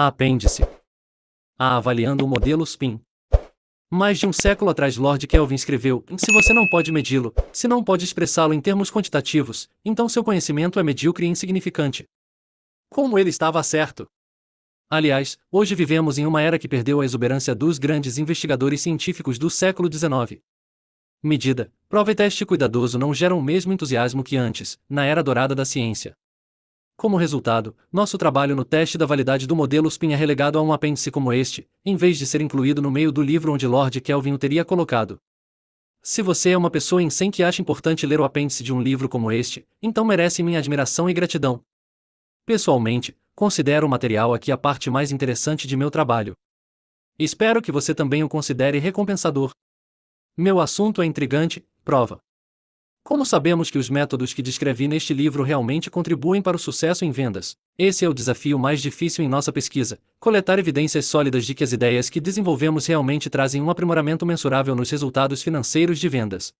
A ah, apêndice. A ah, avaliando o modelo SPIN. Mais de um século atrás, Lord Kelvin escreveu: Se você não pode medi-lo, se não pode expressá-lo em termos quantitativos, então seu conhecimento é medíocre e insignificante. Como ele estava certo! Aliás, hoje vivemos em uma era que perdeu a exuberância dos grandes investigadores científicos do século XIX. Medida, prova e teste cuidadoso não geram o mesmo entusiasmo que antes, na era dourada da ciência. Como resultado, nosso trabalho no teste da validade do modelo SPIN é relegado a um apêndice como este, em vez de ser incluído no meio do livro onde Lord Kelvin o teria colocado. Se você é uma pessoa em 100 que acha importante ler o apêndice de um livro como este, então merece minha admiração e gratidão. Pessoalmente, considero o material aqui a parte mais interessante de meu trabalho. Espero que você também o considere recompensador. Meu assunto é intrigante, prova. Como sabemos que os métodos que descrevi neste livro realmente contribuem para o sucesso em vendas? Esse é o desafio mais difícil em nossa pesquisa: coletar evidências sólidas de que as ideias que desenvolvemos realmente trazem um aprimoramento mensurável nos resultados financeiros de vendas.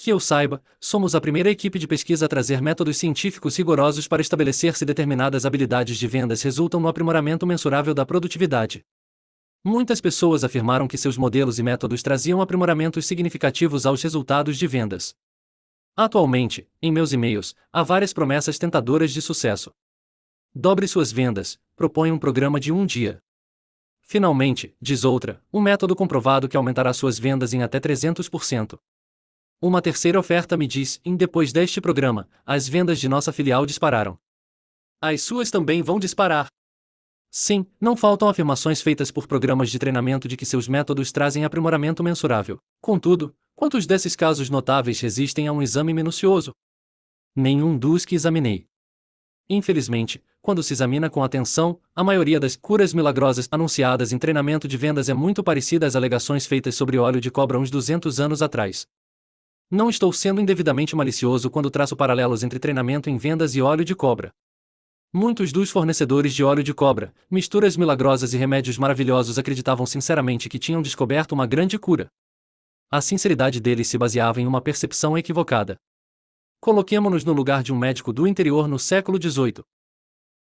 Que eu saiba, somos a primeira equipe de pesquisa a trazer métodos científicos rigorosos para estabelecer se determinadas habilidades de vendas resultam no aprimoramento mensurável da produtividade. Muitas pessoas afirmaram que seus modelos e métodos traziam aprimoramentos significativos aos resultados de vendas. Atualmente, em meus e-mails, há várias promessas tentadoras de sucesso. Dobre suas vendas, propõe um programa de um dia. Finalmente, diz outra, um método comprovado que aumentará suas vendas em até 300%. Uma terceira oferta me diz: em depois deste programa, as vendas de nossa filial dispararam. As suas também vão disparar. Sim, não faltam afirmações feitas por programas de treinamento de que seus métodos trazem aprimoramento mensurável. Contudo, Quantos desses casos notáveis resistem a um exame minucioso? Nenhum dos que examinei. Infelizmente, quando se examina com atenção, a maioria das curas milagrosas anunciadas em treinamento de vendas é muito parecida às alegações feitas sobre óleo de cobra uns 200 anos atrás. Não estou sendo indevidamente malicioso quando traço paralelos entre treinamento em vendas e óleo de cobra. Muitos dos fornecedores de óleo de cobra, misturas milagrosas e remédios maravilhosos acreditavam sinceramente que tinham descoberto uma grande cura. A sinceridade dele se baseava em uma percepção equivocada. Coloquemo-nos no lugar de um médico do interior no século XVIII.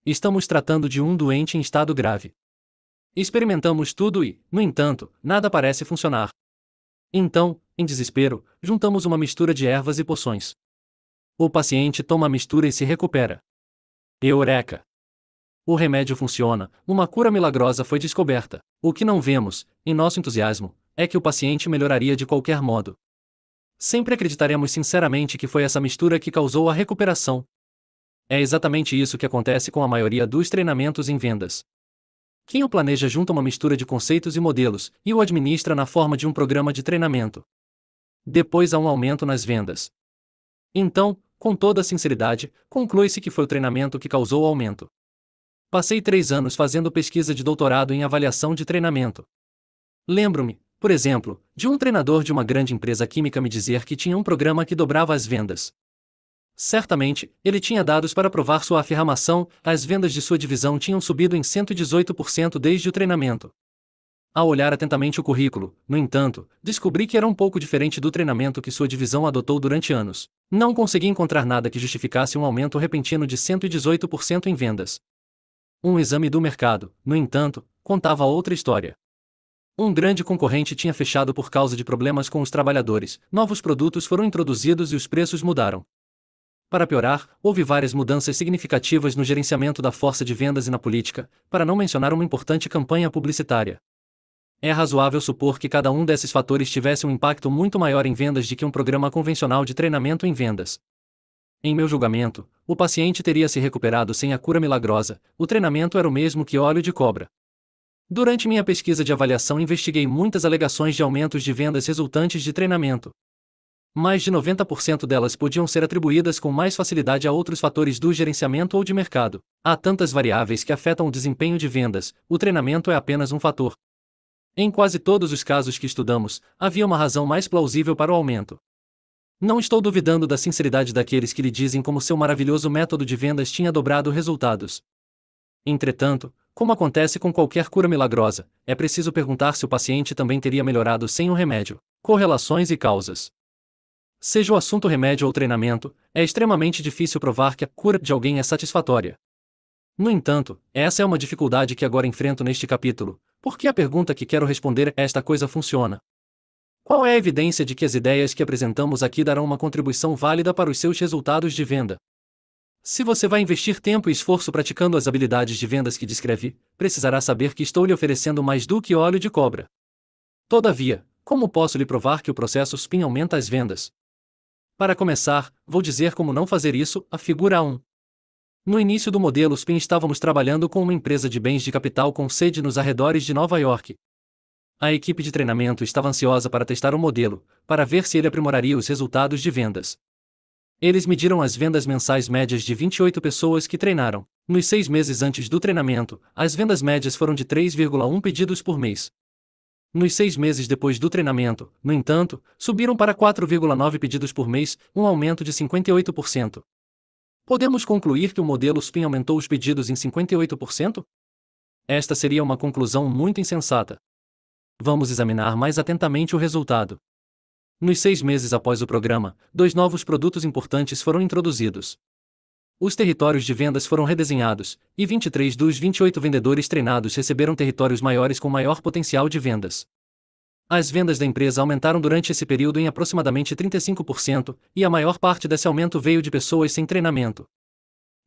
Estamos tratando de um doente em estado grave. Experimentamos tudo e, no entanto, nada parece funcionar. Então, em desespero, juntamos uma mistura de ervas e poções. O paciente toma a mistura e se recupera. Eureka! O remédio funciona, uma cura milagrosa foi descoberta. O que não vemos, em nosso entusiasmo, é que o paciente melhoraria de qualquer modo. Sempre acreditaremos sinceramente que foi essa mistura que causou a recuperação. É exatamente isso que acontece com a maioria dos treinamentos em vendas. Quem o planeja junta uma mistura de conceitos e modelos e o administra na forma de um programa de treinamento. Depois há um aumento nas vendas. Então, com toda sinceridade, conclui-se que foi o treinamento que causou o aumento. Passei três anos fazendo pesquisa de doutorado em avaliação de treinamento. Lembro-me, por exemplo, de um treinador de uma grande empresa química me dizer que tinha um programa que dobrava as vendas. Certamente, ele tinha dados para provar sua afirmação, as vendas de sua divisão tinham subido em 118% desde o treinamento. Ao olhar atentamente o currículo, no entanto, descobri que era um pouco diferente do treinamento que sua divisão adotou durante anos. Não consegui encontrar nada que justificasse um aumento repentino de 118% em vendas. Um exame do mercado, no entanto, contava outra história. Um grande concorrente tinha fechado por causa de problemas com os trabalhadores, novos produtos foram introduzidos e os preços mudaram. Para piorar, houve várias mudanças significativas no gerenciamento da força de vendas e na política, para não mencionar uma importante campanha publicitária. É razoável supor que cada um desses fatores tivesse um impacto muito maior em vendas de que um programa convencional de treinamento em vendas. Em meu julgamento, o paciente teria se recuperado sem a cura milagrosa, o treinamento era o mesmo que óleo de cobra. Durante minha pesquisa de avaliação, investiguei muitas alegações de aumentos de vendas resultantes de treinamento. Mais de 90% delas podiam ser atribuídas com mais facilidade a outros fatores do gerenciamento ou de mercado. Há tantas variáveis que afetam o desempenho de vendas, o treinamento é apenas um fator. Em quase todos os casos que estudamos, havia uma razão mais plausível para o aumento. Não estou duvidando da sinceridade daqueles que lhe dizem como seu maravilhoso método de vendas tinha dobrado resultados. Entretanto, como acontece com qualquer cura milagrosa, é preciso perguntar se o paciente também teria melhorado sem o remédio. Correlações e causas. Seja o assunto remédio ou treinamento, é extremamente difícil provar que a cura de alguém é satisfatória. No entanto, essa é uma dificuldade que agora enfrento neste capítulo, porque a pergunta que quero responder é: esta coisa funciona? Qual é a evidência de que as ideias que apresentamos aqui darão uma contribuição válida para os seus resultados de venda? Se você vai investir tempo e esforço praticando as habilidades de vendas que descrevi, precisará saber que estou lhe oferecendo mais do que óleo de cobra. Todavia, como posso lhe provar que o processo SPIN aumenta as vendas? Para começar, vou dizer como não fazer isso, a figura 1. No início do modelo SPIN estávamos trabalhando com uma empresa de bens de capital com sede nos arredores de Nova York. A equipe de treinamento estava ansiosa para testar o modelo, para ver se ele aprimoraria os resultados de vendas. Eles mediram as vendas mensais médias de 28 pessoas que treinaram. Nos seis meses antes do treinamento, as vendas médias foram de 3,1 pedidos por mês. Nos seis meses depois do treinamento, no entanto, subiram para 4,9 pedidos por mês, um aumento de 58%. Podemos concluir que o modelo SPIN aumentou os pedidos em 58%? Esta seria uma conclusão muito insensata. Vamos examinar mais atentamente o resultado. Nos seis meses após o programa, dois novos produtos importantes foram introduzidos. Os territórios de vendas foram redesenhados, e 23 dos 28 vendedores treinados receberam territórios maiores com maior potencial de vendas. As vendas da empresa aumentaram durante esse período em aproximadamente 35%, e a maior parte desse aumento veio de pessoas sem treinamento.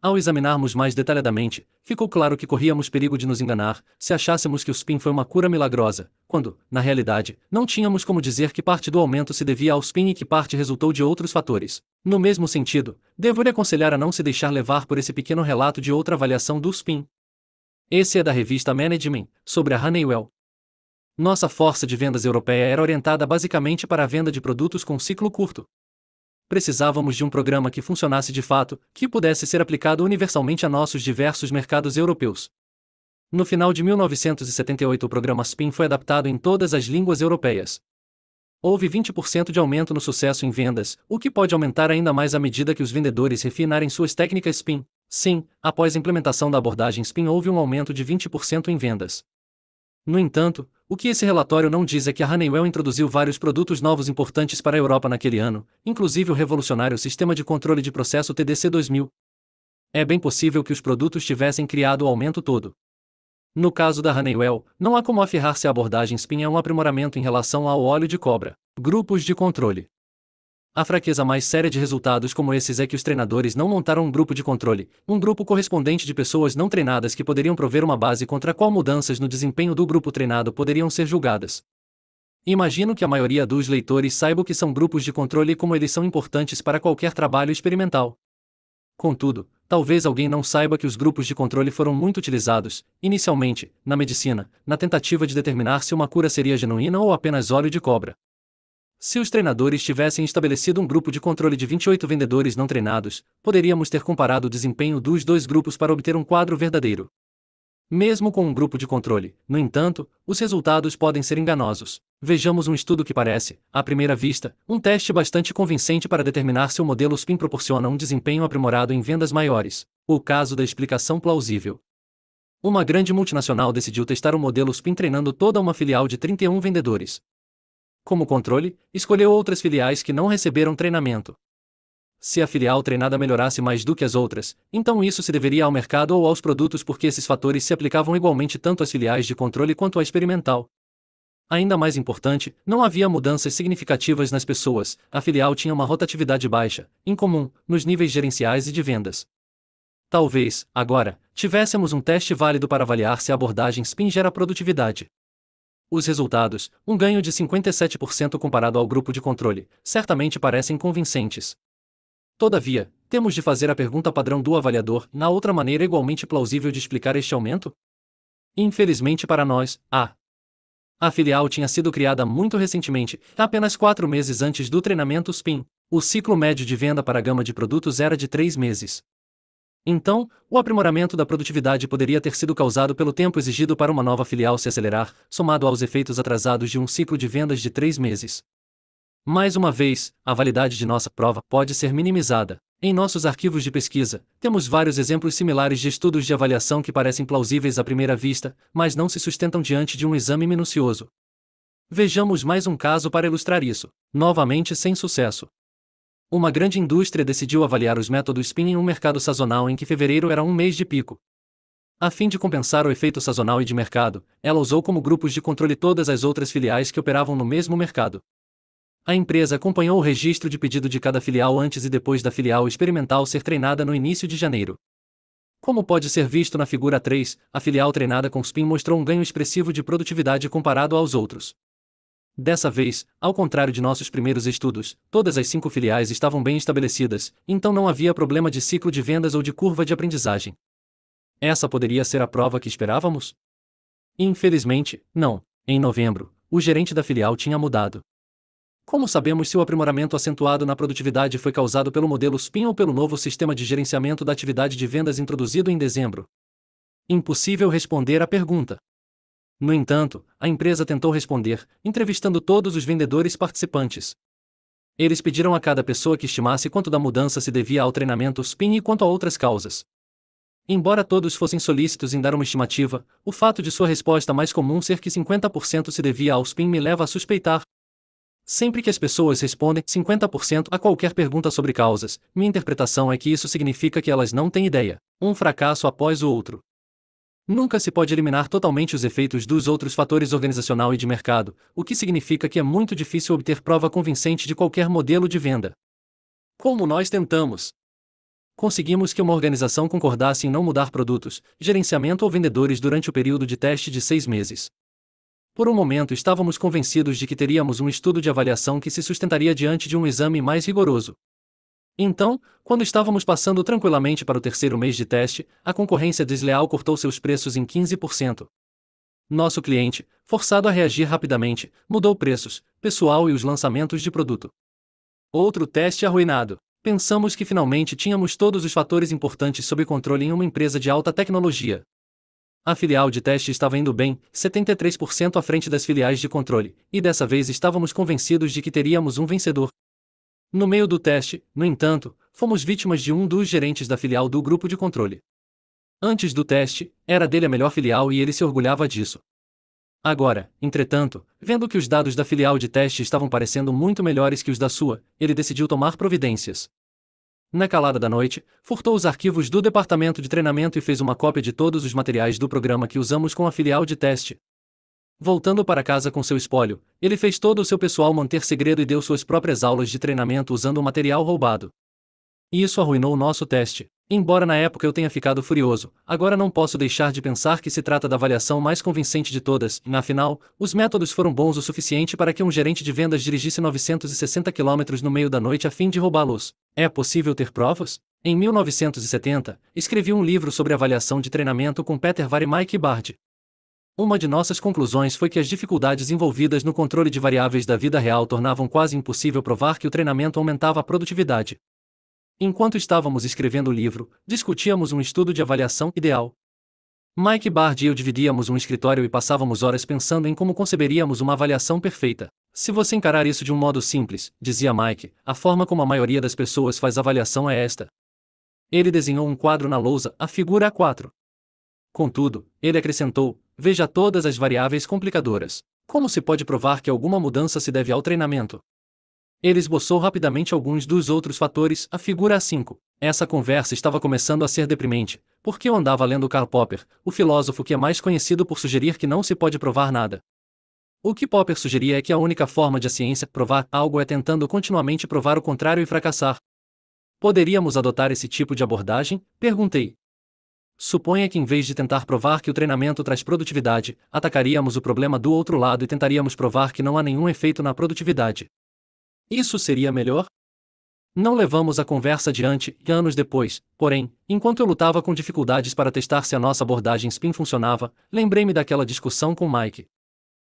Ao examinarmos mais detalhadamente, ficou claro que corríamos perigo de nos enganar se achássemos que o spin foi uma cura milagrosa, quando, na realidade, não tínhamos como dizer que parte do aumento se devia ao spin e que parte resultou de outros fatores. No mesmo sentido, devo lhe aconselhar a não se deixar levar por esse pequeno relato de outra avaliação do spin. Esse é da revista Management, sobre a Honeywell. Nossa força de vendas europeia era orientada basicamente para a venda de produtos com ciclo curto precisávamos de um programa que funcionasse de fato, que pudesse ser aplicado universalmente a nossos diversos mercados europeus. No final de 1978, o programa SPIN foi adaptado em todas as línguas europeias. Houve 20% de aumento no sucesso em vendas, o que pode aumentar ainda mais à medida que os vendedores refinarem suas técnicas SPIN. Sim, após a implementação da abordagem SPIN houve um aumento de 20% em vendas. No entanto, o que esse relatório não diz é que a Honeywell introduziu vários produtos novos importantes para a Europa naquele ano, inclusive o revolucionário Sistema de Controle de Processo TDC 2000. É bem possível que os produtos tivessem criado o aumento todo. No caso da Honeywell, não há como afirrar se a abordagem SPIN é um aprimoramento em relação ao óleo de cobra. Grupos de controle. A fraqueza mais séria de resultados como esses é que os treinadores não montaram um grupo de controle, um grupo correspondente de pessoas não treinadas que poderiam prover uma base contra a qual mudanças no desempenho do grupo treinado poderiam ser julgadas. Imagino que a maioria dos leitores saiba que são grupos de controle e como eles são importantes para qualquer trabalho experimental. Contudo, talvez alguém não saiba que os grupos de controle foram muito utilizados, inicialmente, na medicina, na tentativa de determinar se uma cura seria genuína ou apenas óleo de cobra. Se os treinadores tivessem estabelecido um grupo de controle de 28 vendedores não treinados, poderíamos ter comparado o desempenho dos dois grupos para obter um quadro verdadeiro. Mesmo com um grupo de controle, no entanto, os resultados podem ser enganosos. Vejamos um estudo que parece, à primeira vista, um teste bastante convincente para determinar se o modelo SPIN proporciona um desempenho aprimorado em vendas maiores, o caso da explicação plausível. Uma grande multinacional decidiu testar o modelo SPIN treinando toda uma filial de 31 vendedores como controle, escolheu outras filiais que não receberam treinamento. Se a filial treinada melhorasse mais do que as outras, então isso se deveria ao mercado ou aos produtos porque esses fatores se aplicavam igualmente tanto às filiais de controle quanto à experimental. Ainda mais importante, não havia mudanças significativas nas pessoas, a filial tinha uma rotatividade baixa, incomum, nos níveis gerenciais e de vendas. Talvez, agora, tivéssemos um teste válido para avaliar se a abordagem SPIN gera produtividade. Os resultados, um ganho de 57% comparado ao grupo de controle, certamente parecem convincentes. Todavia, temos de fazer a pergunta padrão do avaliador na outra maneira igualmente plausível de explicar este aumento? Infelizmente para nós, a. A filial tinha sido criada muito recentemente, apenas quatro meses antes do treinamento SPIN. O ciclo médio de venda para a gama de produtos era de três meses. Então, o aprimoramento da produtividade poderia ter sido causado pelo tempo exigido para uma nova filial se acelerar, somado aos efeitos atrasados de um ciclo de vendas de três meses. Mais uma vez, a validade de nossa prova pode ser minimizada. Em nossos arquivos de pesquisa, temos vários exemplos similares de estudos de avaliação que parecem plausíveis à primeira vista, mas não se sustentam diante de um exame minucioso. Vejamos mais um caso para ilustrar isso, novamente sem sucesso. Uma grande indústria decidiu avaliar os métodos spin em um mercado sazonal em que fevereiro era um mês de pico. A fim de compensar o efeito sazonal e de mercado, ela usou como grupos de controle todas as outras filiais que operavam no mesmo mercado. A empresa acompanhou o registro de pedido de cada filial antes e depois da filial experimental ser treinada no início de janeiro. Como pode ser visto na figura 3, a filial treinada com SPIN mostrou um ganho expressivo de produtividade comparado aos outros. Dessa vez, ao contrário de nossos primeiros estudos, todas as cinco filiais estavam bem estabelecidas, então não havia problema de ciclo de vendas ou de curva de aprendizagem. Essa poderia ser a prova que esperávamos? Infelizmente, não. Em novembro, o gerente da filial tinha mudado. Como sabemos se o aprimoramento acentuado na produtividade foi causado pelo modelo SPIN ou pelo novo sistema de gerenciamento da atividade de vendas introduzido em dezembro? Impossível responder à pergunta. No entanto, a empresa tentou responder, entrevistando todos os vendedores participantes. Eles pediram a cada pessoa que estimasse quanto da mudança se devia ao treinamento SPIN e quanto a outras causas. Embora todos fossem solícitos em dar uma estimativa, o fato de sua resposta mais comum ser que 50% se devia ao SPIN me leva a suspeitar. Sempre que as pessoas respondem 50% a qualquer pergunta sobre causas, minha interpretação é que isso significa que elas não têm ideia, um fracasso após o outro. Nunca se pode eliminar totalmente os efeitos dos outros fatores organizacional e de mercado, o que significa que é muito difícil obter prova convincente de qualquer modelo de venda. Como nós tentamos? Conseguimos que uma organização concordasse em não mudar produtos, gerenciamento ou vendedores durante o período de teste de seis meses. Por um momento estávamos convencidos de que teríamos um estudo de avaliação que se sustentaria diante de um exame mais rigoroso. Então, quando estávamos passando tranquilamente para o terceiro mês de teste, a concorrência desleal cortou seus preços em 15%. Nosso cliente, forçado a reagir rapidamente, mudou preços, pessoal e os lançamentos de produto. Outro teste arruinado. Pensamos que finalmente tínhamos todos os fatores importantes sob controle em uma empresa de alta tecnologia. A filial de teste estava indo bem, 73% à frente das filiais de controle, e dessa vez estávamos convencidos de que teríamos um vencedor, no meio do teste, no entanto, fomos vítimas de um dos gerentes da filial do grupo de controle. Antes do teste, era dele a melhor filial e ele se orgulhava disso. Agora, entretanto, vendo que os dados da filial de teste estavam parecendo muito melhores que os da sua, ele decidiu tomar providências. Na calada da noite, furtou os arquivos do departamento de treinamento e fez uma cópia de todos os materiais do programa que usamos com a filial de teste, Voltando para casa com seu espólio, ele fez todo o seu pessoal manter segredo e deu suas próprias aulas de treinamento usando o material roubado. E isso arruinou o nosso teste. Embora na época eu tenha ficado furioso, agora não posso deixar de pensar que se trata da avaliação mais convincente de todas, e afinal, os métodos foram bons o suficiente para que um gerente de vendas dirigisse 960 km no meio da noite a fim de roubá-los. É possível ter provas? Em 1970, escrevi um livro sobre avaliação de treinamento com Peter Var e Mike Bard. Uma de nossas conclusões foi que as dificuldades envolvidas no controle de variáveis da vida real tornavam quase impossível provar que o treinamento aumentava a produtividade. Enquanto estávamos escrevendo o livro, discutíamos um estudo de avaliação ideal. Mike Bard e eu dividíamos um escritório e passávamos horas pensando em como conceberíamos uma avaliação perfeita. Se você encarar isso de um modo simples, dizia Mike, a forma como a maioria das pessoas faz avaliação é esta. Ele desenhou um quadro na lousa, a figura A4. Contudo, ele acrescentou, Veja todas as variáveis complicadoras. Como se pode provar que alguma mudança se deve ao treinamento? Ele esboçou rapidamente alguns dos outros fatores, a figura A5. Essa conversa estava começando a ser deprimente, porque eu andava lendo Karl Popper, o filósofo que é mais conhecido por sugerir que não se pode provar nada. O que Popper sugeria é que a única forma de a ciência provar algo é tentando continuamente provar o contrário e fracassar. Poderíamos adotar esse tipo de abordagem? Perguntei. Suponha que em vez de tentar provar que o treinamento traz produtividade, atacaríamos o problema do outro lado e tentaríamos provar que não há nenhum efeito na produtividade. Isso seria melhor? Não levamos a conversa adiante, e anos depois, porém, enquanto eu lutava com dificuldades para testar se a nossa abordagem spin funcionava, lembrei-me daquela discussão com Mike.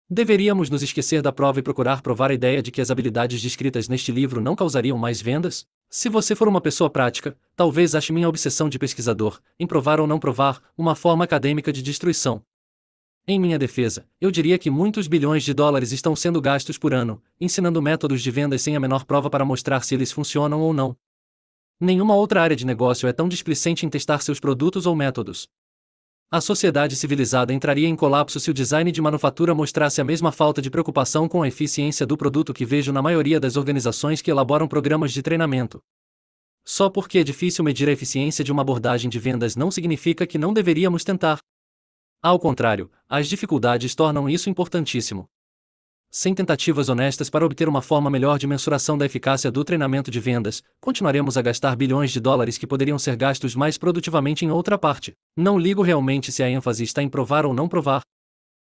Deveríamos nos esquecer da prova e procurar provar a ideia de que as habilidades descritas neste livro não causariam mais vendas? Se você for uma pessoa prática, talvez ache minha obsessão de pesquisador, em provar ou não provar, uma forma acadêmica de destruição. Em minha defesa, eu diria que muitos bilhões de dólares estão sendo gastos por ano, ensinando métodos de vendas sem a menor prova para mostrar se eles funcionam ou não. Nenhuma outra área de negócio é tão displicente em testar seus produtos ou métodos a sociedade civilizada entraria em colapso se o design de manufatura mostrasse a mesma falta de preocupação com a eficiência do produto que vejo na maioria das organizações que elaboram programas de treinamento. Só porque é difícil medir a eficiência de uma abordagem de vendas não significa que não deveríamos tentar. Ao contrário, as dificuldades tornam isso importantíssimo. Sem tentativas honestas para obter uma forma melhor de mensuração da eficácia do treinamento de vendas, continuaremos a gastar bilhões de dólares que poderiam ser gastos mais produtivamente em outra parte. Não ligo realmente se a ênfase está em provar ou não provar.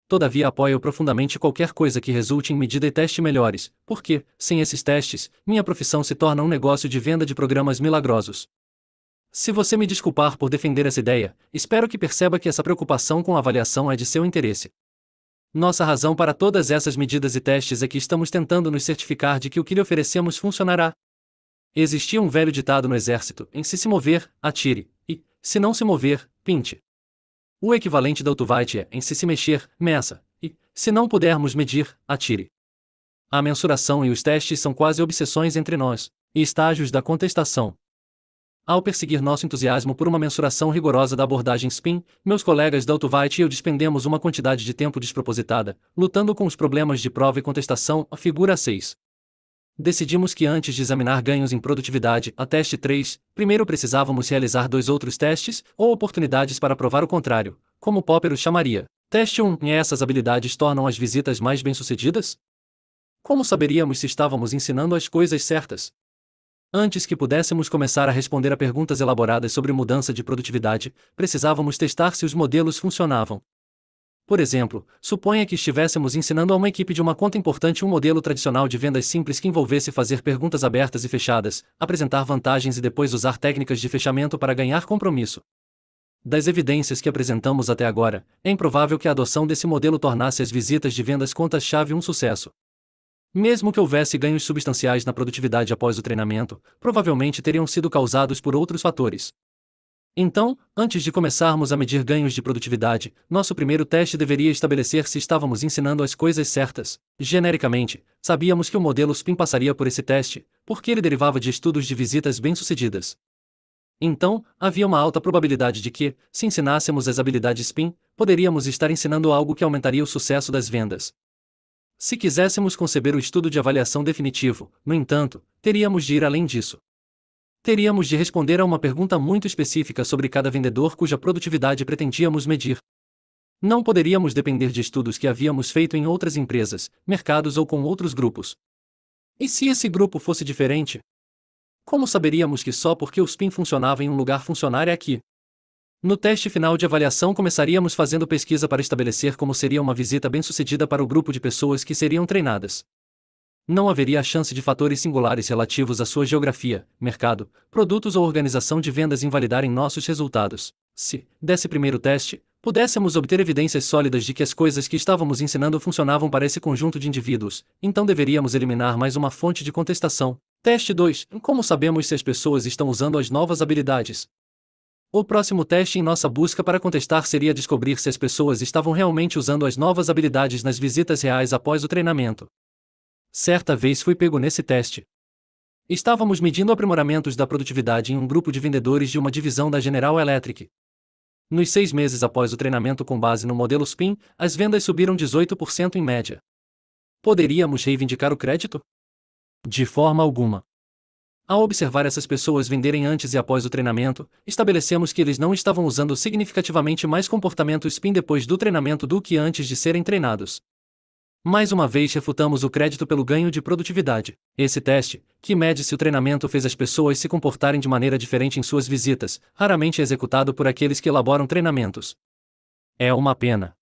Todavia, apoio profundamente qualquer coisa que resulte em medida e teste melhores, porque, sem esses testes, minha profissão se torna um negócio de venda de programas milagrosos. Se você me desculpar por defender essa ideia, espero que perceba que essa preocupação com a avaliação é de seu interesse. Nossa razão para todas essas medidas e testes é que estamos tentando nos certificar de que o que lhe oferecemos funcionará. Existia um velho ditado no exército: em se se mover, atire, e, se não se mover, pinte. O equivalente da Utuvite é: em se se mexer, meça, e, se não pudermos medir, atire. A mensuração e os testes são quase obsessões entre nós, e estágios da contestação. Ao perseguir nosso entusiasmo por uma mensuração rigorosa da abordagem SPIN, meus colegas da White e eu despendemos uma quantidade de tempo despropositada, lutando com os problemas de prova e contestação, a figura 6. Decidimos que antes de examinar ganhos em produtividade, a teste 3, primeiro precisávamos realizar dois outros testes, ou oportunidades para provar o contrário, como Popper os chamaria. Teste 1. E essas habilidades tornam as visitas mais bem-sucedidas? Como saberíamos se estávamos ensinando as coisas certas? Antes que pudéssemos começar a responder a perguntas elaboradas sobre mudança de produtividade, precisávamos testar se os modelos funcionavam. Por exemplo, suponha que estivéssemos ensinando a uma equipe de uma conta importante um modelo tradicional de vendas simples que envolvesse fazer perguntas abertas e fechadas, apresentar vantagens e depois usar técnicas de fechamento para ganhar compromisso. Das evidências que apresentamos até agora, é improvável que a adoção desse modelo tornasse as visitas de vendas contas-chave um sucesso. Mesmo que houvesse ganhos substanciais na produtividade após o treinamento, provavelmente teriam sido causados por outros fatores. Então, antes de começarmos a medir ganhos de produtividade, nosso primeiro teste deveria estabelecer se estávamos ensinando as coisas certas. Genericamente, sabíamos que o modelo SPIN passaria por esse teste, porque ele derivava de estudos de visitas bem-sucedidas. Então, havia uma alta probabilidade de que, se ensinássemos as habilidades SPIN, poderíamos estar ensinando algo que aumentaria o sucesso das vendas. Se quiséssemos conceber o estudo de avaliação definitivo, no entanto, teríamos de ir além disso. Teríamos de responder a uma pergunta muito específica sobre cada vendedor cuja produtividade pretendíamos medir. Não poderíamos depender de estudos que havíamos feito em outras empresas, mercados ou com outros grupos. E se esse grupo fosse diferente? Como saberíamos que só porque o SPIN funcionava em um lugar funcionária aqui, é no teste final de avaliação começaríamos fazendo pesquisa para estabelecer como seria uma visita bem-sucedida para o grupo de pessoas que seriam treinadas. Não haveria a chance de fatores singulares relativos à sua geografia, mercado, produtos ou organização de vendas invalidarem nossos resultados. Se, desse primeiro teste, pudéssemos obter evidências sólidas de que as coisas que estávamos ensinando funcionavam para esse conjunto de indivíduos, então deveríamos eliminar mais uma fonte de contestação. Teste 2. Como sabemos se as pessoas estão usando as novas habilidades? O próximo teste em nossa busca para contestar seria descobrir se as pessoas estavam realmente usando as novas habilidades nas visitas reais após o treinamento. Certa vez fui pego nesse teste. Estávamos medindo aprimoramentos da produtividade em um grupo de vendedores de uma divisão da General Electric. Nos seis meses após o treinamento com base no modelo SPIN, as vendas subiram 18% em média. Poderíamos reivindicar o crédito? De forma alguma. Ao observar essas pessoas venderem antes e após o treinamento, estabelecemos que eles não estavam usando significativamente mais comportamento spin depois do treinamento do que antes de serem treinados. Mais uma vez refutamos o crédito pelo ganho de produtividade. Esse teste, que mede se o treinamento fez as pessoas se comportarem de maneira diferente em suas visitas, raramente é executado por aqueles que elaboram treinamentos. É uma pena.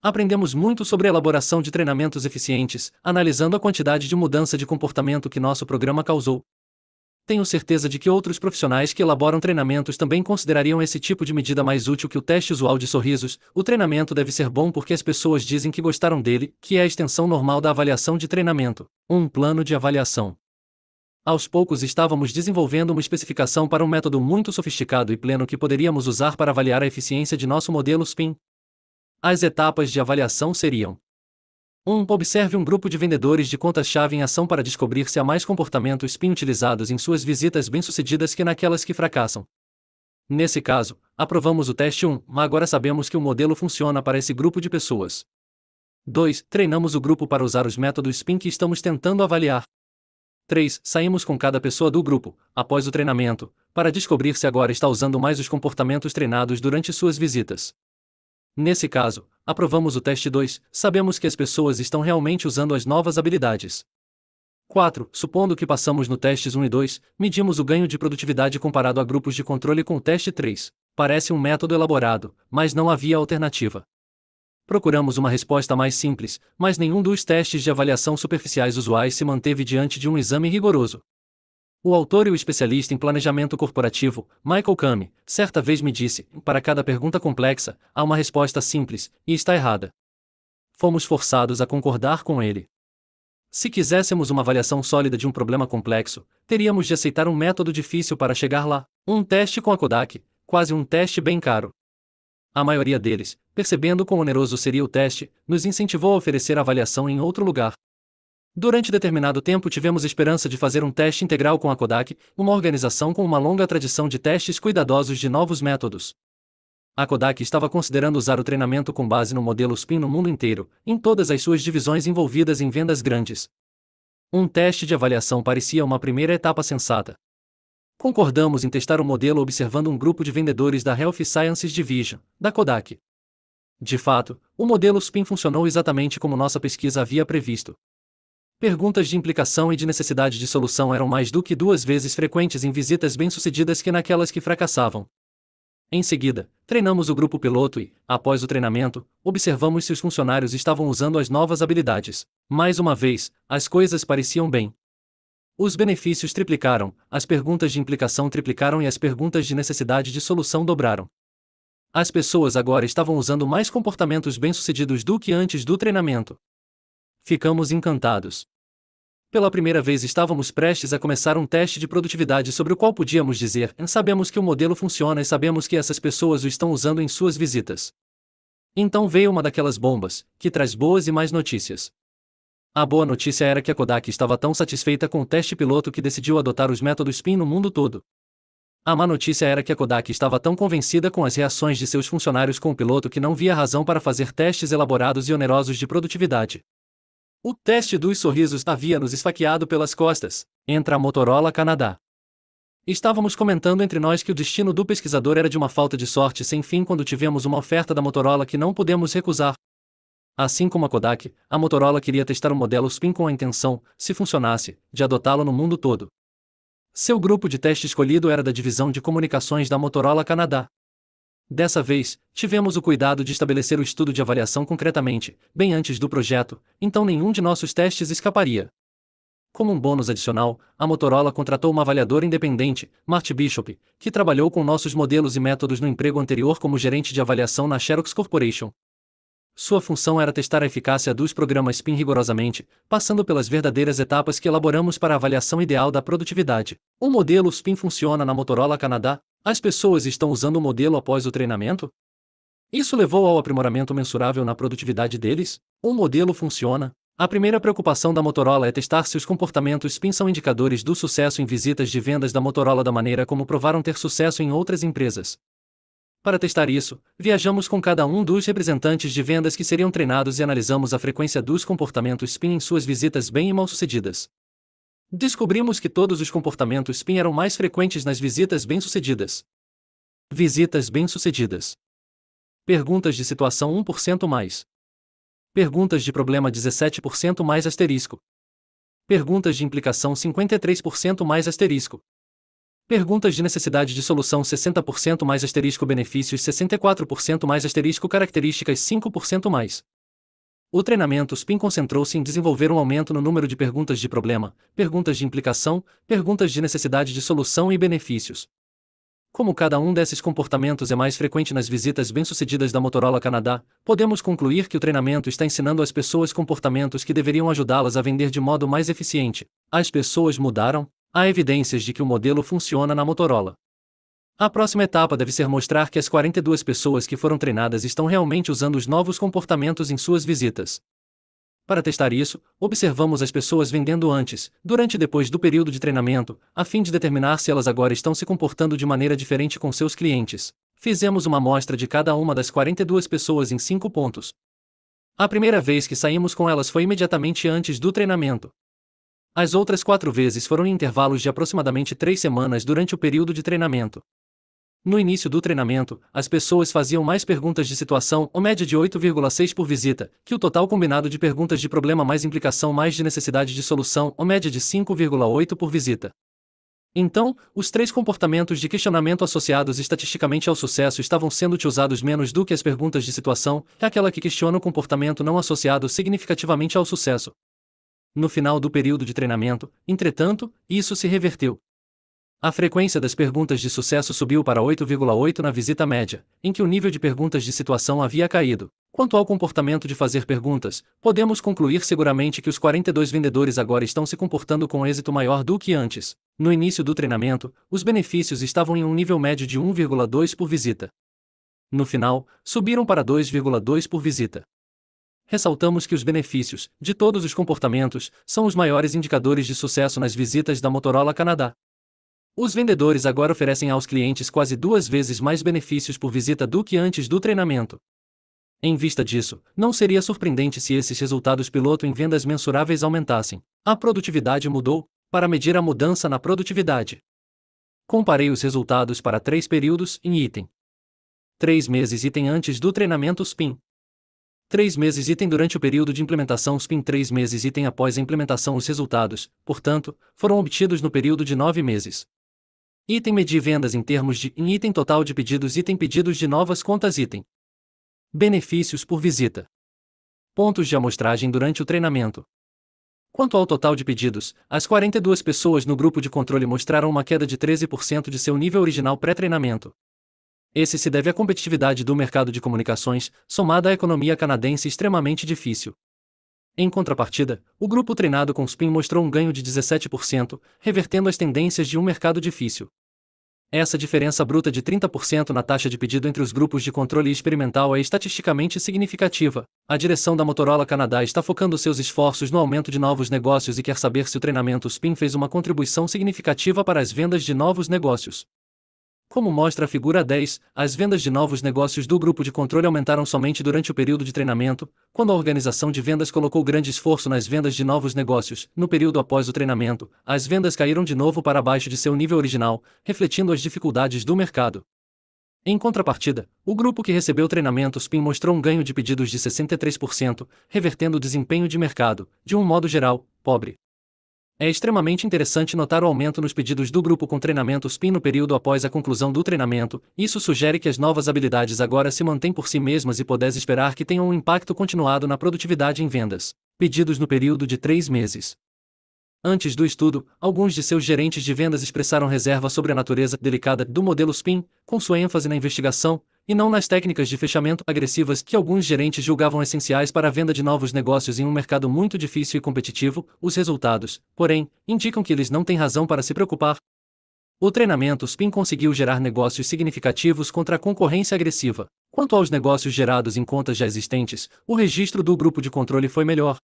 Aprendemos muito sobre a elaboração de treinamentos eficientes, analisando a quantidade de mudança de comportamento que nosso programa causou, tenho certeza de que outros profissionais que elaboram treinamentos também considerariam esse tipo de medida mais útil que o teste usual de sorrisos. O treinamento deve ser bom porque as pessoas dizem que gostaram dele, que é a extensão normal da avaliação de treinamento. Um plano de avaliação. Aos poucos estávamos desenvolvendo uma especificação para um método muito sofisticado e pleno que poderíamos usar para avaliar a eficiência de nosso modelo SPIN. As etapas de avaliação seriam 1. observe um grupo de vendedores de contas-chave em ação para descobrir se há mais comportamentos PIN utilizados em suas visitas bem-sucedidas que naquelas que fracassam. Nesse caso, aprovamos o teste 1, mas agora sabemos que o modelo funciona para esse grupo de pessoas. 2. Treinamos o grupo para usar os métodos PIN que estamos tentando avaliar. 3. Saímos com cada pessoa do grupo, após o treinamento, para descobrir se agora está usando mais os comportamentos treinados durante suas visitas. Nesse caso, aprovamos o teste 2, sabemos que as pessoas estão realmente usando as novas habilidades. 4. Supondo que passamos no testes 1 e 2, medimos o ganho de produtividade comparado a grupos de controle com o teste 3. Parece um método elaborado, mas não havia alternativa. Procuramos uma resposta mais simples, mas nenhum dos testes de avaliação superficiais usuais se manteve diante de um exame rigoroso. O autor e o especialista em planejamento corporativo, Michael Kami, certa vez me disse: para cada pergunta complexa, há uma resposta simples, e está errada. Fomos forçados a concordar com ele. Se quiséssemos uma avaliação sólida de um problema complexo, teríamos de aceitar um método difícil para chegar lá, um teste com a Kodak, quase um teste bem caro. A maioria deles, percebendo quão oneroso seria o teste, nos incentivou a oferecer a avaliação em outro lugar, Durante determinado tempo tivemos esperança de fazer um teste integral com a Kodak, uma organização com uma longa tradição de testes cuidadosos de novos métodos. A Kodak estava considerando usar o treinamento com base no modelo SPIN no mundo inteiro, em todas as suas divisões envolvidas em vendas grandes. Um teste de avaliação parecia uma primeira etapa sensata. Concordamos em testar o modelo observando um grupo de vendedores da Health Sciences Division, da Kodak. De fato, o modelo SPIN funcionou exatamente como nossa pesquisa havia previsto. Perguntas de implicação e de necessidade de solução eram mais do que duas vezes frequentes em visitas bem-sucedidas que naquelas que fracassavam. Em seguida, treinamos o grupo piloto e, após o treinamento, observamos se os funcionários estavam usando as novas habilidades. Mais uma vez, as coisas pareciam bem. Os benefícios triplicaram, as perguntas de implicação triplicaram e as perguntas de necessidade de solução dobraram. As pessoas agora estavam usando mais comportamentos bem-sucedidos do que antes do treinamento. Ficamos encantados. Pela primeira vez estávamos prestes a começar um teste de produtividade sobre o qual podíamos dizer: sabemos que o modelo funciona e sabemos que essas pessoas o estão usando em suas visitas. Então veio uma daquelas bombas, que traz boas e mais notícias. A boa notícia era que a Kodak estava tão satisfeita com o teste piloto que decidiu adotar os métodos SPIN no mundo todo. A má notícia era que a Kodak estava tão convencida com as reações de seus funcionários com o piloto que não via razão para fazer testes elaborados e onerosos de produtividade. O teste dos sorrisos havia nos esfaqueado pelas costas. Entra a Motorola Canadá. Estávamos comentando entre nós que o destino do pesquisador era de uma falta de sorte sem fim quando tivemos uma oferta da Motorola que não pudemos recusar. Assim como a Kodak, a Motorola queria testar o modelo Spin com a intenção, se funcionasse, de adotá-lo no mundo todo. Seu grupo de teste escolhido era da divisão de comunicações da Motorola Canadá. Dessa vez, tivemos o cuidado de estabelecer o estudo de avaliação concretamente, bem antes do projeto, então nenhum de nossos testes escaparia. Como um bônus adicional, a Motorola contratou uma avaliadora independente, Marty Bishop, que trabalhou com nossos modelos e métodos no emprego anterior como gerente de avaliação na Xerox Corporation. Sua função era testar a eficácia dos programas SPIN rigorosamente, passando pelas verdadeiras etapas que elaboramos para a avaliação ideal da produtividade. O modelo SPIN funciona na Motorola Canadá. As pessoas estão usando o modelo após o treinamento? Isso levou ao aprimoramento mensurável na produtividade deles? O modelo funciona? A primeira preocupação da Motorola é testar se os comportamentos SPIN são indicadores do sucesso em visitas de vendas da Motorola da maneira como provaram ter sucesso em outras empresas. Para testar isso, viajamos com cada um dos representantes de vendas que seriam treinados e analisamos a frequência dos comportamentos SPIN em suas visitas bem e mal sucedidas. Descobrimos que todos os comportamentos SPIN eram mais frequentes nas visitas bem sucedidas. Visitas bem sucedidas. Perguntas de situação 1% mais. Perguntas de problema 17% mais asterisco. Perguntas de implicação 53% mais asterisco. Perguntas de necessidade de solução 60% mais asterisco benefícios 64% mais asterisco características 5% mais. O treinamento SPIN concentrou-se em desenvolver um aumento no número de perguntas de problema, perguntas de implicação, perguntas de necessidade de solução e benefícios. Como cada um desses comportamentos é mais frequente nas visitas bem-sucedidas da Motorola Canadá, podemos concluir que o treinamento está ensinando às pessoas comportamentos que deveriam ajudá-las a vender de modo mais eficiente. As pessoas mudaram, há evidências de que o modelo funciona na Motorola. A próxima etapa deve ser mostrar que as 42 pessoas que foram treinadas estão realmente usando os novos comportamentos em suas visitas. Para testar isso, observamos as pessoas vendendo antes, durante e depois do período de treinamento, a fim de determinar se elas agora estão se comportando de maneira diferente com seus clientes. Fizemos uma amostra de cada uma das 42 pessoas em 5 pontos. A primeira vez que saímos com elas foi imediatamente antes do treinamento. As outras quatro vezes foram em intervalos de aproximadamente três semanas durante o período de treinamento. No início do treinamento, as pessoas faziam mais perguntas de situação ou média de 8,6 por visita, que o total combinado de perguntas de problema mais implicação mais de necessidade de solução ou média de 5,8 por visita. Então, os três comportamentos de questionamento associados estatisticamente ao sucesso estavam sendo utilizados menos do que as perguntas de situação, aquela que questiona o comportamento não associado significativamente ao sucesso. No final do período de treinamento, entretanto, isso se reverteu. A frequência das perguntas de sucesso subiu para 8,8 na visita média, em que o nível de perguntas de situação havia caído. Quanto ao comportamento de fazer perguntas, podemos concluir seguramente que os 42 vendedores agora estão se comportando com êxito maior do que antes. No início do treinamento, os benefícios estavam em um nível médio de 1,2 por visita. No final, subiram para 2,2 por visita ressaltamos que os benefícios, de todos os comportamentos, são os maiores indicadores de sucesso nas visitas da Motorola Canadá. Os vendedores agora oferecem aos clientes quase duas vezes mais benefícios por visita do que antes do treinamento. Em vista disso, não seria surpreendente se esses resultados piloto em vendas mensuráveis aumentassem. A produtividade mudou, para medir a mudança na produtividade. Comparei os resultados para três períodos em item. Três meses item antes do treinamento SPIN. 3 meses item durante o período de implementação os 3 meses item após a implementação os resultados, portanto, foram obtidos no período de 9 meses. Item medir vendas em termos de em item total de pedidos item pedidos de novas contas item. Benefícios por visita. Pontos de amostragem durante o treinamento. Quanto ao total de pedidos, as 42 pessoas no grupo de controle mostraram uma queda de 13% de seu nível original pré-treinamento. Esse se deve à competitividade do mercado de comunicações, somada à economia canadense extremamente difícil. Em contrapartida, o grupo treinado com Spin mostrou um ganho de 17%, revertendo as tendências de um mercado difícil. Essa diferença bruta de 30% na taxa de pedido entre os grupos de controle experimental é estatisticamente significativa. A direção da Motorola Canadá está focando seus esforços no aumento de novos negócios e quer saber se o treinamento SPIN fez uma contribuição significativa para as vendas de novos negócios. Como mostra a figura 10, as vendas de novos negócios do grupo de controle aumentaram somente durante o período de treinamento, quando a organização de vendas colocou grande esforço nas vendas de novos negócios. No período após o treinamento, as vendas caíram de novo para baixo de seu nível original, refletindo as dificuldades do mercado. Em contrapartida, o grupo que recebeu treinamento SPIN mostrou um ganho de pedidos de 63%, revertendo o desempenho de mercado, de um modo geral, pobre. É extremamente interessante notar o aumento nos pedidos do grupo com treinamento Spin no período após a conclusão do treinamento, isso sugere que as novas habilidades agora se mantêm por si mesmas e podes esperar que tenham um impacto continuado na produtividade em vendas. Pedidos no período de três meses. Antes do estudo, alguns de seus gerentes de vendas expressaram reserva sobre a natureza delicada do modelo SPIN, com sua ênfase na investigação, e não nas técnicas de fechamento agressivas que alguns gerentes julgavam essenciais para a venda de novos negócios em um mercado muito difícil e competitivo, os resultados, porém, indicam que eles não têm razão para se preocupar. O treinamento SPIN conseguiu gerar negócios significativos contra a concorrência agressiva. Quanto aos negócios gerados em contas já existentes, o registro do grupo de controle foi melhor.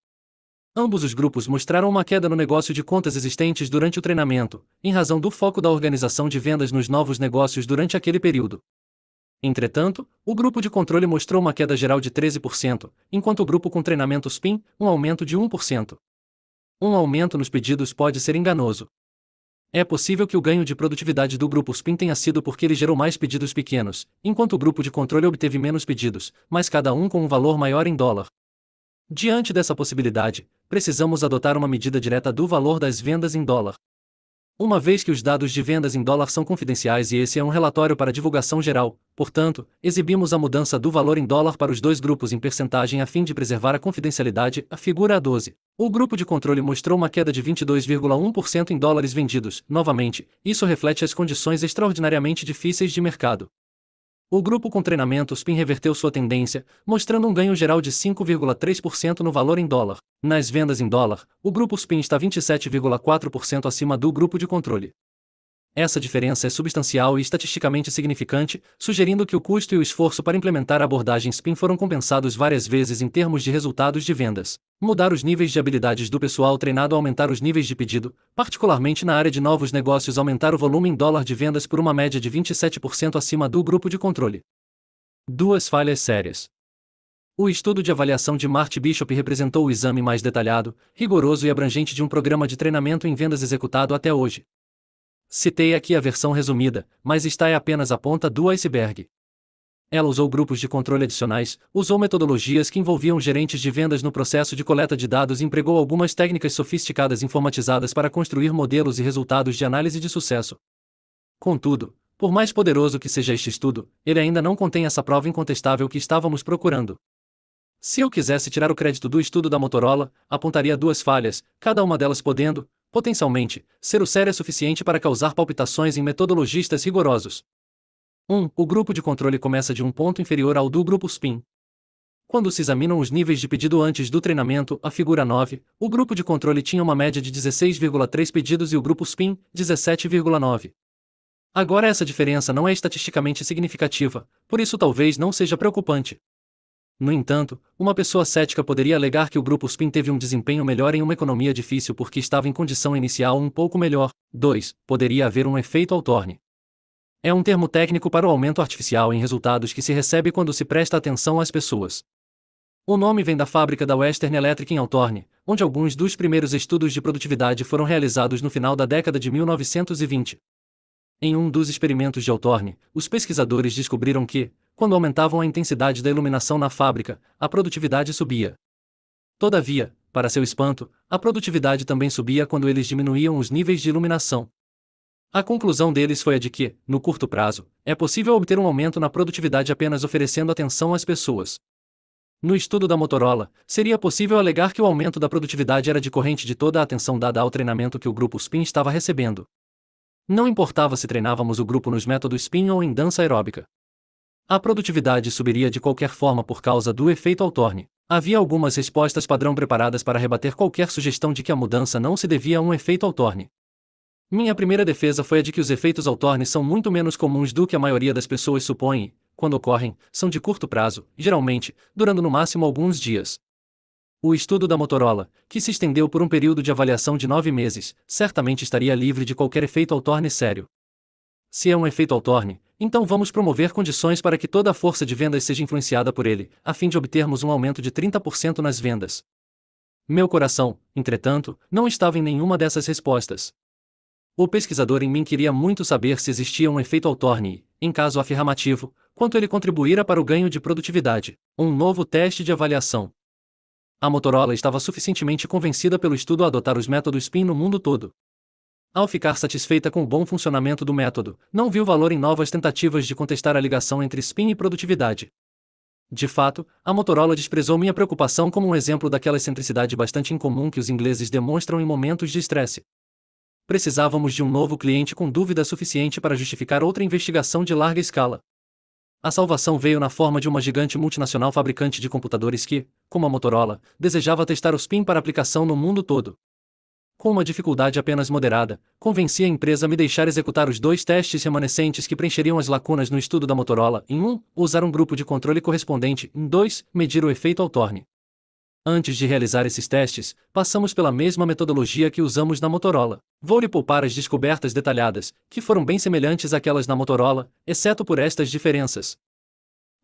Ambos os grupos mostraram uma queda no negócio de contas existentes durante o treinamento, em razão do foco da organização de vendas nos novos negócios durante aquele período. Entretanto, o grupo de controle mostrou uma queda geral de 13%, enquanto o grupo com treinamento SPIN, um aumento de 1%. Um aumento nos pedidos pode ser enganoso. É possível que o ganho de produtividade do grupo SPIN tenha sido porque ele gerou mais pedidos pequenos, enquanto o grupo de controle obteve menos pedidos, mas cada um com um valor maior em dólar. Diante dessa possibilidade, precisamos adotar uma medida direta do valor das vendas em dólar. Uma vez que os dados de vendas em dólar são confidenciais e esse é um relatório para divulgação geral, portanto, exibimos a mudança do valor em dólar para os dois grupos em percentagem a fim de preservar a confidencialidade, a figura A12. O grupo de controle mostrou uma queda de 22,1% em dólares vendidos, novamente, isso reflete as condições extraordinariamente difíceis de mercado. O grupo com treinamento, Spin, reverteu sua tendência, mostrando um ganho geral de 5,3% no valor em dólar. Nas vendas em dólar, o grupo SPIN está 27,4% acima do grupo de controle. Essa diferença é substancial e estatisticamente significante, sugerindo que o custo e o esforço para implementar a abordagem SPIN foram compensados várias vezes em termos de resultados de vendas. Mudar os níveis de habilidades do pessoal treinado aumentar os níveis de pedido, particularmente na área de novos negócios, aumentar o volume em dólar de vendas por uma média de 27% acima do grupo de controle. Duas falhas sérias. O estudo de avaliação de Mart Bishop representou o exame mais detalhado, rigoroso e abrangente de um programa de treinamento em vendas executado até hoje, Citei aqui a versão resumida, mas está é apenas a ponta do iceberg. Ela usou grupos de controle adicionais, usou metodologias que envolviam gerentes de vendas no processo de coleta de dados e empregou algumas técnicas sofisticadas informatizadas para construir modelos e resultados de análise de sucesso. Contudo, por mais poderoso que seja este estudo, ele ainda não contém essa prova incontestável que estávamos procurando. Se eu quisesse tirar o crédito do estudo da Motorola, apontaria duas falhas, cada uma delas podendo, potencialmente, ser o sério é suficiente para causar palpitações em metodologistas rigorosos. 1. Um, o grupo de controle começa de um ponto inferior ao do grupo SPIN. Quando se examinam os níveis de pedido antes do treinamento, a figura 9, o grupo de controle tinha uma média de 16,3 pedidos e o grupo SPIN, 17,9. Agora essa diferença não é estatisticamente significativa, por isso talvez não seja preocupante. No entanto, uma pessoa cética poderia alegar que o grupo SPIN teve um desempenho melhor em uma economia difícil porque estava em condição inicial um pouco melhor. 2. Poderia haver um efeito Altorne. É um termo técnico para o aumento artificial em resultados que se recebe quando se presta atenção às pessoas. O nome vem da fábrica da Western Electric em Altorne, onde alguns dos primeiros estudos de produtividade foram realizados no final da década de 1920. Em um dos experimentos de Altorne, os pesquisadores descobriram que, quando aumentavam a intensidade da iluminação na fábrica, a produtividade subia. Todavia, para seu espanto, a produtividade também subia quando eles diminuíam os níveis de iluminação. A conclusão deles foi a de que, no curto prazo, é possível obter um aumento na produtividade apenas oferecendo atenção às pessoas. No estudo da Motorola, seria possível alegar que o aumento da produtividade era decorrente de toda a atenção dada ao treinamento que o grupo SPIN estava recebendo. Não importava se treinávamos o grupo nos métodos SPIN ou em dança aeróbica. A produtividade subiria de qualquer forma por causa do efeito Altorne. Havia algumas respostas padrão preparadas para rebater qualquer sugestão de que a mudança não se devia a um efeito Altorne. Minha primeira defesa foi a de que os efeitos Altorne são muito menos comuns do que a maioria das pessoas supõe, e, quando ocorrem, são de curto prazo, geralmente, durando no máximo alguns dias. O estudo da Motorola, que se estendeu por um período de avaliação de nove meses, certamente estaria livre de qualquer efeito Altorne sério. Se é um efeito Altorne, então vamos promover condições para que toda a força de vendas seja influenciada por ele, a fim de obtermos um aumento de 30% nas vendas. Meu coração, entretanto, não estava em nenhuma dessas respostas. O pesquisador em mim queria muito saber se existia um efeito Altorni, em caso afirmativo, quanto ele contribuíra para o ganho de produtividade. Um novo teste de avaliação. A Motorola estava suficientemente convencida pelo estudo a adotar os métodos SPIN no mundo todo ao ficar satisfeita com o bom funcionamento do método, não viu valor em novas tentativas de contestar a ligação entre spin e produtividade. De fato, a Motorola desprezou minha preocupação como um exemplo daquela excentricidade bastante incomum que os ingleses demonstram em momentos de estresse. Precisávamos de um novo cliente com dúvida suficiente para justificar outra investigação de larga escala. A salvação veio na forma de uma gigante multinacional fabricante de computadores que, como a Motorola, desejava testar o spin para aplicação no mundo todo com uma dificuldade apenas moderada, convenci a empresa a me deixar executar os dois testes remanescentes que preencheriam as lacunas no estudo da Motorola em 1. Um, usar um grupo de controle correspondente em 2. Medir o efeito torne. Antes de realizar esses testes, passamos pela mesma metodologia que usamos na Motorola. Vou lhe poupar as descobertas detalhadas, que foram bem semelhantes àquelas na Motorola, exceto por estas diferenças.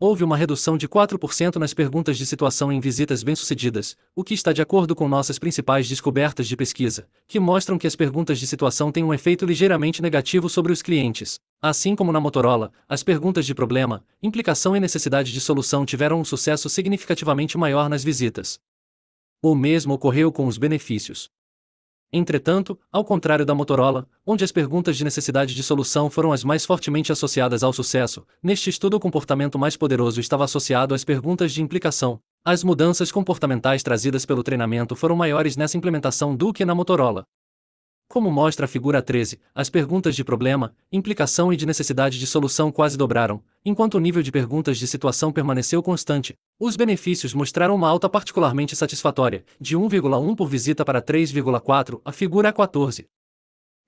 Houve uma redução de 4% nas perguntas de situação em visitas bem-sucedidas, o que está de acordo com nossas principais descobertas de pesquisa, que mostram que as perguntas de situação têm um efeito ligeiramente negativo sobre os clientes. Assim como na Motorola, as perguntas de problema, implicação e necessidade de solução tiveram um sucesso significativamente maior nas visitas. O mesmo ocorreu com os benefícios. Entretanto, ao contrário da Motorola, onde as perguntas de necessidade de solução foram as mais fortemente associadas ao sucesso, neste estudo o comportamento mais poderoso estava associado às perguntas de implicação. As mudanças comportamentais trazidas pelo treinamento foram maiores nessa implementação do que na Motorola. Como mostra a figura 13, as perguntas de problema, implicação e de necessidade de solução quase dobraram, enquanto o nível de perguntas de situação permaneceu constante. Os benefícios mostraram uma alta particularmente satisfatória, de 1,1 por visita para 3,4, a figura 14.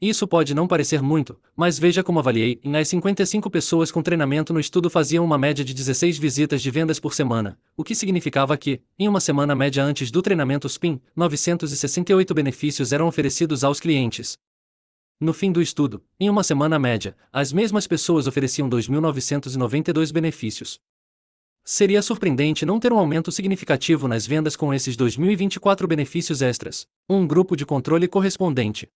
Isso pode não parecer muito, mas veja como avaliei, nas 55 pessoas com treinamento no estudo faziam uma média de 16 visitas de vendas por semana, o que significava que, em uma semana média antes do treinamento SPIN, 968 benefícios eram oferecidos aos clientes. No fim do estudo, em uma semana média, as mesmas pessoas ofereciam 2.992 benefícios. Seria surpreendente não ter um aumento significativo nas vendas com esses 2024 benefícios extras, um grupo de controle correspondente.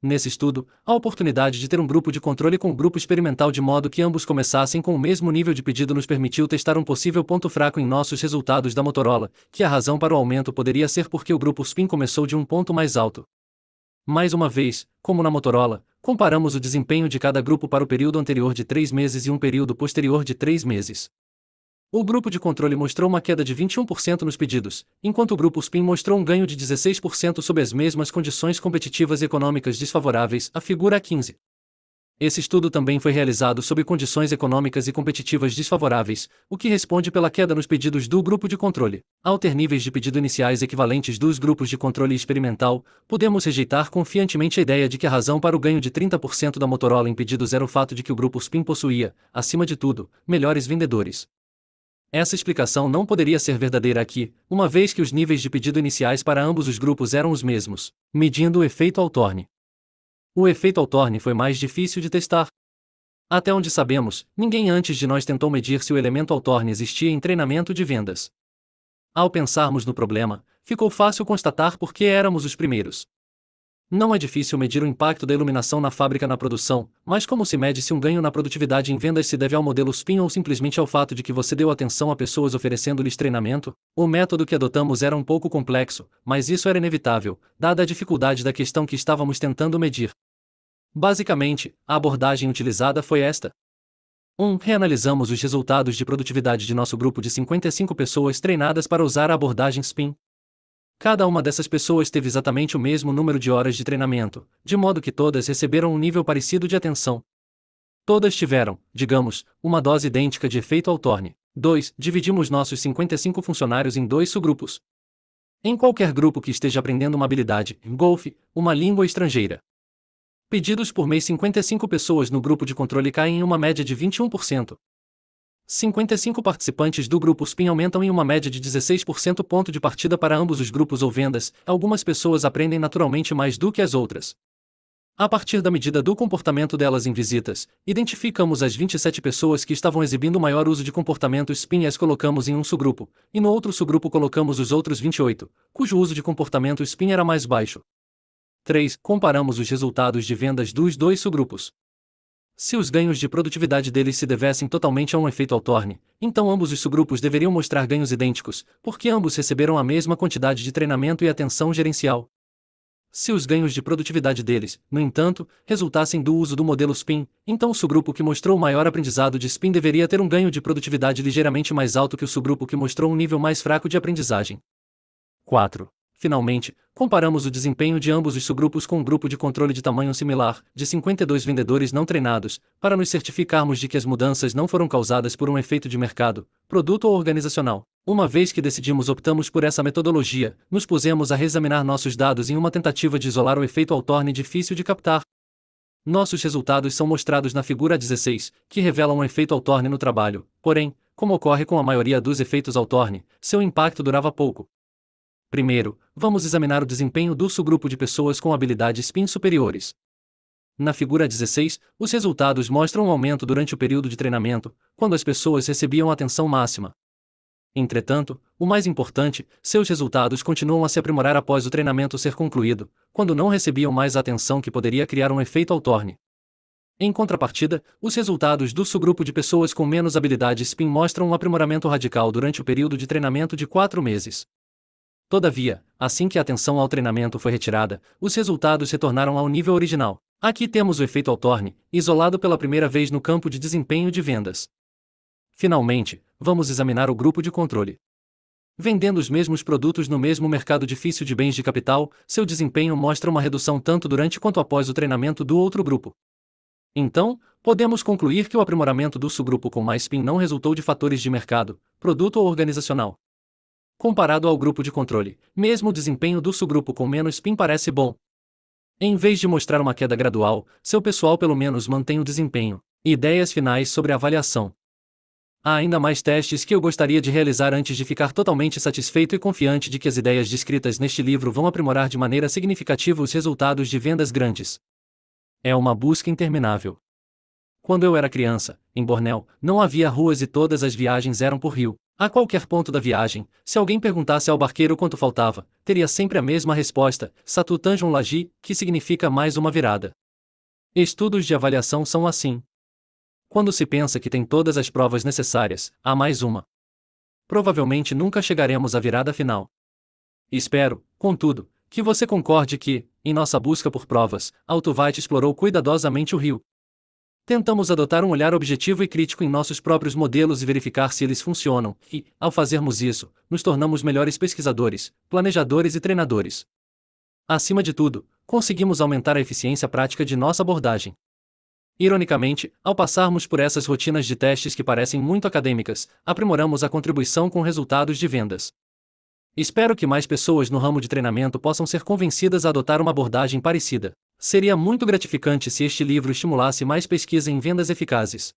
Nesse estudo, a oportunidade de ter um grupo de controle com um grupo experimental de modo que ambos começassem com o mesmo nível de pedido nos permitiu testar um possível ponto fraco em nossos resultados da Motorola, que a razão para o aumento poderia ser porque o grupo Spin começou de um ponto mais alto. Mais uma vez, como na Motorola, comparamos o desempenho de cada grupo para o período anterior de 3 meses e um período posterior de 3 meses. O grupo de controle mostrou uma queda de 21% nos pedidos, enquanto o grupo SPIN mostrou um ganho de 16% sob as mesmas condições competitivas e econômicas desfavoráveis, a figura 15. Esse estudo também foi realizado sob condições econômicas e competitivas desfavoráveis, o que responde pela queda nos pedidos do grupo de controle. Ao ter níveis de pedido iniciais equivalentes dos grupos de controle experimental, podemos rejeitar confiantemente a ideia de que a razão para o ganho de 30% da Motorola em pedidos era o fato de que o grupo SPIN possuía, acima de tudo, melhores vendedores. Essa explicação não poderia ser verdadeira aqui, uma vez que os níveis de pedido iniciais para ambos os grupos eram os mesmos, medindo o efeito Altorne. O efeito Altorne foi mais difícil de testar. Até onde sabemos, ninguém antes de nós tentou medir se o elemento Altorne existia em treinamento de vendas. Ao pensarmos no problema, ficou fácil constatar por que éramos os primeiros. Não é difícil medir o impacto da iluminação na fábrica na produção, mas como se mede se um ganho na produtividade em vendas se deve ao modelo SPIN ou simplesmente ao fato de que você deu atenção a pessoas oferecendo-lhes treinamento? O método que adotamos era um pouco complexo, mas isso era inevitável, dada a dificuldade da questão que estávamos tentando medir. Basicamente, a abordagem utilizada foi esta. 1. Um, reanalisamos os resultados de produtividade de nosso grupo de 55 pessoas treinadas para usar a abordagem SPIN. Cada uma dessas pessoas teve exatamente o mesmo número de horas de treinamento, de modo que todas receberam um nível parecido de atenção. Todas tiveram, digamos, uma dose idêntica de efeito torne. 2. Dividimos nossos 55 funcionários em dois subgrupos. Em qualquer grupo que esteja aprendendo uma habilidade, golfe, uma língua estrangeira. Pedidos por mês 55 pessoas no grupo de controle caem em uma média de 21%, 55 participantes do grupo SPIN aumentam em uma média de 16% ponto de partida para ambos os grupos ou vendas, algumas pessoas aprendem naturalmente mais do que as outras. A partir da medida do comportamento delas em visitas, identificamos as 27 pessoas que estavam exibindo maior uso de comportamento SPIN e as colocamos em um subgrupo, e no outro subgrupo colocamos os outros 28, cujo uso de comportamento SPIN era mais baixo. 3. Comparamos os resultados de vendas dos dois subgrupos. Se os ganhos de produtividade deles se devessem totalmente a um efeito Altorne, então ambos os subgrupos deveriam mostrar ganhos idênticos, porque ambos receberam a mesma quantidade de treinamento e atenção gerencial. Se os ganhos de produtividade deles, no entanto, resultassem do uso do modelo SPIN, então o subgrupo que mostrou o maior aprendizado de SPIN deveria ter um ganho de produtividade ligeiramente mais alto que o subgrupo que mostrou um nível mais fraco de aprendizagem. 4. Finalmente, comparamos o desempenho de ambos os subgrupos com um grupo de controle de tamanho similar, de 52 vendedores não treinados, para nos certificarmos de que as mudanças não foram causadas por um efeito de mercado, produto ou organizacional. Uma vez que decidimos optamos por essa metodologia, nos pusemos a reexaminar nossos dados em uma tentativa de isolar o efeito ao difícil de captar. Nossos resultados são mostrados na figura 16, que revela um efeito ao no trabalho, porém, como ocorre com a maioria dos efeitos ao seu impacto durava pouco. Primeiro, vamos examinar o desempenho do subgrupo de pessoas com habilidades PIN superiores. Na figura 16, os resultados mostram um aumento durante o período de treinamento, quando as pessoas recebiam atenção máxima. Entretanto, o mais importante, seus resultados continuam a se aprimorar após o treinamento ser concluído, quando não recebiam mais atenção que poderia criar um efeito altorne. Em contrapartida, os resultados do subgrupo de pessoas com menos habilidades PIN mostram um aprimoramento radical durante o período de treinamento de 4 meses. Todavia, assim que a atenção ao treinamento foi retirada, os resultados retornaram ao nível original. Aqui temos o efeito Altorne, isolado pela primeira vez no campo de desempenho de vendas. Finalmente, vamos examinar o grupo de controle. Vendendo os mesmos produtos no mesmo mercado difícil de bens de capital, seu desempenho mostra uma redução tanto durante quanto após o treinamento do outro grupo. Então, podemos concluir que o aprimoramento do subgrupo com mais PIN não resultou de fatores de mercado, produto ou organizacional. Comparado ao grupo de controle, mesmo o desempenho do subgrupo com menos PIN parece bom. Em vez de mostrar uma queda gradual, seu pessoal pelo menos mantém o desempenho. Ideias finais sobre avaliação. Há ainda mais testes que eu gostaria de realizar antes de ficar totalmente satisfeito e confiante de que as ideias descritas neste livro vão aprimorar de maneira significativa os resultados de vendas grandes. É uma busca interminável. Quando eu era criança, em Bornéu, não havia ruas e todas as viagens eram por rio. A qualquer ponto da viagem, se alguém perguntasse ao barqueiro quanto faltava, teria sempre a mesma resposta, Satutanjum Laji, que significa mais uma virada. Estudos de avaliação são assim. Quando se pensa que tem todas as provas necessárias, há mais uma. Provavelmente nunca chegaremos à virada final. Espero, contudo, que você concorde que, em nossa busca por provas, Altuvaite explorou cuidadosamente o rio, Tentamos adotar um olhar objetivo e crítico em nossos próprios modelos e verificar se eles funcionam, e, ao fazermos isso, nos tornamos melhores pesquisadores, planejadores e treinadores. Acima de tudo, conseguimos aumentar a eficiência prática de nossa abordagem. Ironicamente, ao passarmos por essas rotinas de testes que parecem muito acadêmicas, aprimoramos a contribuição com resultados de vendas. Espero que mais pessoas no ramo de treinamento possam ser convencidas a adotar uma abordagem parecida. Seria muito gratificante se este livro estimulasse mais pesquisa em vendas eficazes.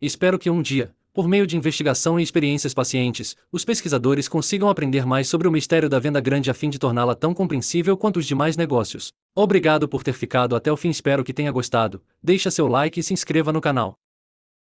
Espero que um dia, por meio de investigação e experiências pacientes, os pesquisadores consigam aprender mais sobre o mistério da venda grande a fim de torná-la tão compreensível quanto os demais negócios. Obrigado por ter ficado até o fim, espero que tenha gostado. Deixa seu like e se inscreva no canal.